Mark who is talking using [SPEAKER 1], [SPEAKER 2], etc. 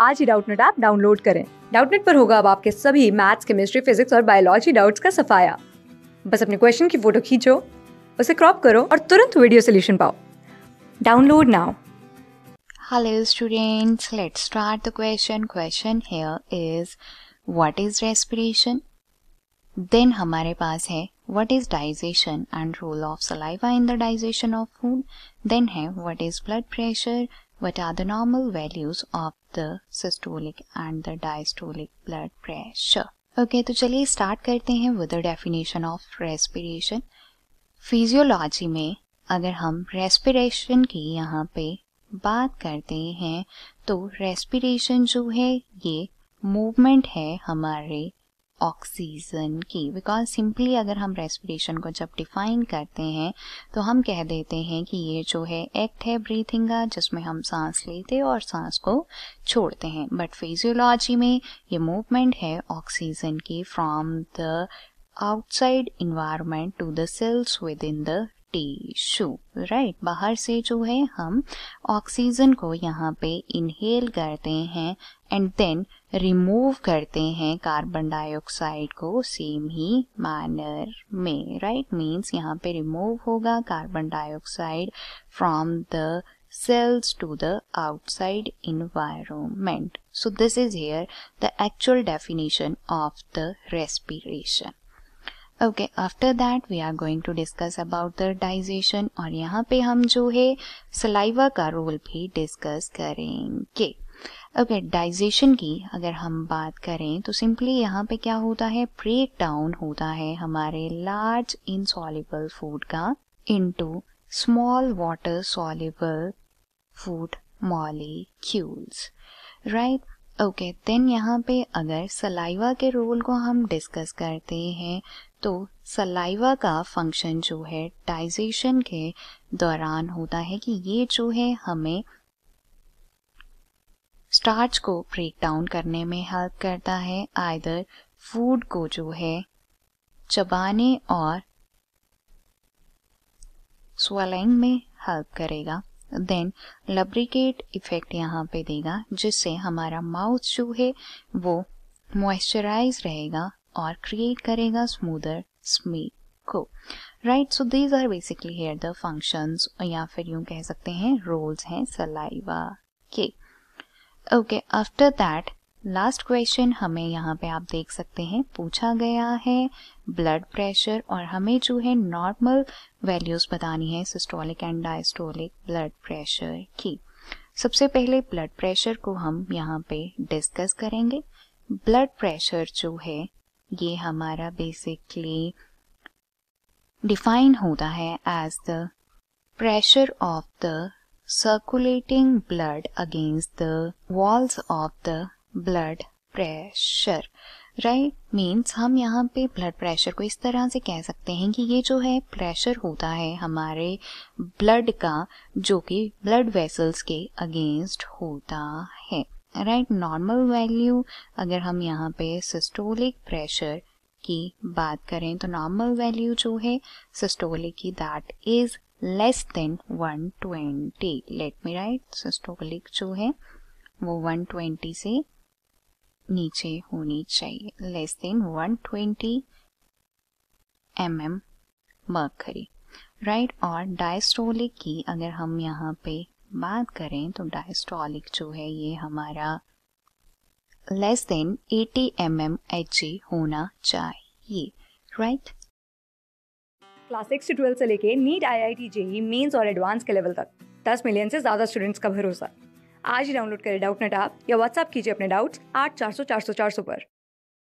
[SPEAKER 1] आज ही Doubtnut app download करें डाउटनेट पर होगा अब आपके सभी मैथ्स केमिस्ट्री फिजिक्स और बायोलॉजी डाउट्स का सफाया बस अपने क्वेश्चन की फोटो खींचो उसे क्रॉप करो और तुरंत वीडियो सोल्यूशन पाओ download now hello students let's start the question question here is what is respiration then हमारे पास है what is digestion and role of saliva in the digestion of food then है what is blood pressure what are the normal values of the systolic and the diastolic blood pressure. Okay okay, तो चलिए start करते हैं with the definition of respiration physiology में अगर हम respiration की यहाँ पे बात करते हैं तो रेस्पिरेशन जो है ये मूवमेंट है हमारे ऑक्सीजन की बिकॉज सिंपली अगर हम रेस्पिरेशन को जब डिफाइन करते हैं तो हम कह देते हैं कि ये जो है एक्ट है ब्रीथिंग का जिसमें हम सांस लेते और सांस को छोड़ते हैं बट फिजियोलॉजी में ये मूवमेंट है ऑक्सीजन की from the outside environment to the cells within the tissue right बाहर से जो है हम ऑक्सीजन को यहाँ पे इनहेल करते हैं एंड देन रिमूव करते हैं कार्बन डाइऑक्साइड को सेम ही मैनर में राइट मीन्स यहाँ पे रिमूव होगा carbon dioxide from the cells to the outside environment so this is here the actual definition of the respiration okay after that we are going to discuss about the digestion और यहाँ पे हम जो है saliva का role भी discuss करेंगे okay okay, digestion की अगर हम बात करें तो सिंपली यहाँ पे क्या होता है ब्रेक डाउन होता है हमारे लार्ज इनसॉलिबल फूड का into small water soluble food molecules right okay then यहाँ पे अगर सलाइवा के रोल को हम डिस्कस करते हैं तो सलाइवा का फंक्शन जो है डाइजेशन के दौरान होता है कि ये जो है हमें स्टार्च को ब्रेक डाउन करने में हेल्प करता है आइदर फूड को जो है चबाने और स्वेलिंग में हेल्प करेगा देन लब्रिकेट इफेक्ट यहाँ पे देगा जिससे हमारा माउथ जो है वो मॉइस्चराइज रहेगा और क्रिएट करेगा स्मूदर smooth को right so these are basically here the functions या फिर यूं कह सकते हैं रोल्स हैं सलाइवा के okay after that last question हमें यहाँ पे आप देख सकते हैं पूछा गया है ब्लड प्रेशर और हमें जो है नॉर्मल वैल्यूज बतानी है systolic and diastolic blood pressure की सबसे पहले ब्लड प्रेशर को हम यहाँ पे डिस्कस करेंगे ब्लड प्रेशर जो है ये हमारा बेसिकली डिफाइन होता है as the pressure of the circulating blood against the walls of the blood pressure right right? Means हम यहाँ पे ब्लड प्रेशर को इस तरह से कह सकते हैं कि ये जो है प्रेशर होता है हमारे ब्लड का जो कि ब्लड वेसल्स के अगेंस्ट होता है राइट नॉर्मल वैल्यू अगर हम यहाँ पे सिस्टोलिक प्रेशर की बात करें तो नॉर्मल वैल्यू जो है सिस्टोलिक की that is less than 120 twenty let me write systolic जो है वो 120 से नीचे होनी चाहिए less than 120 twenty M M mercury right और डायस्टोलिक की अगर हम यहाँ पे बात करें तो डायस्टॉलिक जो है ये हमारा लेस देन 80 एम एम होना चाहिए राइट क्लास सिक्स से ट्वेल्थ से लेके NEET I I T JEE mains और एडवांस के लेवल तक 10 मिलियन से ज़्यादा स्टूडेंट्स का भरोसा आज ही डाउनलोड करें डाउट नेट आप या व्हाट्सअप कीजिए अपने डाउट्स आठ चार सौ चार सौ चार सौ पर